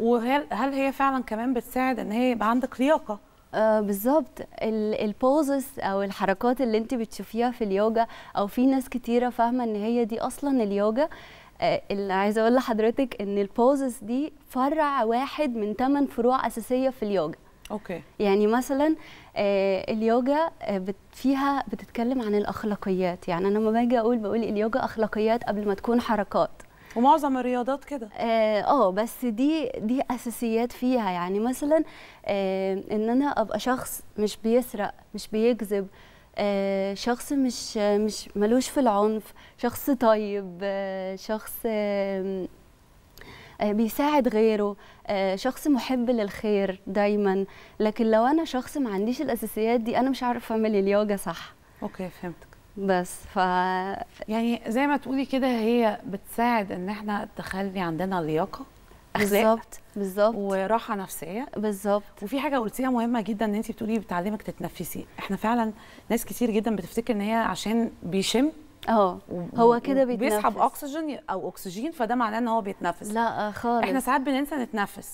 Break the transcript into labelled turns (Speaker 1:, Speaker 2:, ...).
Speaker 1: وهل هي فعلا كمان بتساعد ان هي يبقى عندك لياقه آه بالظبط البوزس او الحركات اللي انت بتشوفيها في اليوجا او في ناس كتيره فاهمه ان هي دي اصلا اليوجا آه، اللي عايزه اقول لحضرتك ان البوزس دي فرع واحد من ثمان فروع اساسيه في اليوجا اوكي يعني مثلا آه، اليوجا آه، فيها بتتكلم عن الاخلاقيات يعني انا لما باجي اقول بقول اليوجا اخلاقيات قبل ما تكون حركات ومعظم الرياضات كده آه،, اه بس دي دي اساسيات فيها يعني مثلا آه ان انا ابقى شخص مش بيسرق مش بيكذب آه شخص مش مش ملوش في العنف شخص طيب آه شخص آه بيساعد غيره آه، شخص محب للخير دايما لكن لو انا شخص ما عنديش الاساسيات دي انا مش عارفه اعمل اليوجا صح اوكي فهمتك بس ف يعني
Speaker 2: زي ما تقولي كده هي بتساعد ان احنا تخلي عندنا لياقه بالظبط بالظبط وراحه نفسيه بالظبط وفي حاجه قلتيها مهمه جدا ان انت بتقولي بتعلمك تتنفسي احنا فعلا ناس كتير جدا بتفتكر ان هي عشان بيشم اه هو كده بيتنفس بيسحب اكسجين او اكسجين فده معناه ان هو بيتنفس لا آه، خالص احنا ساعات بننسى نتنفس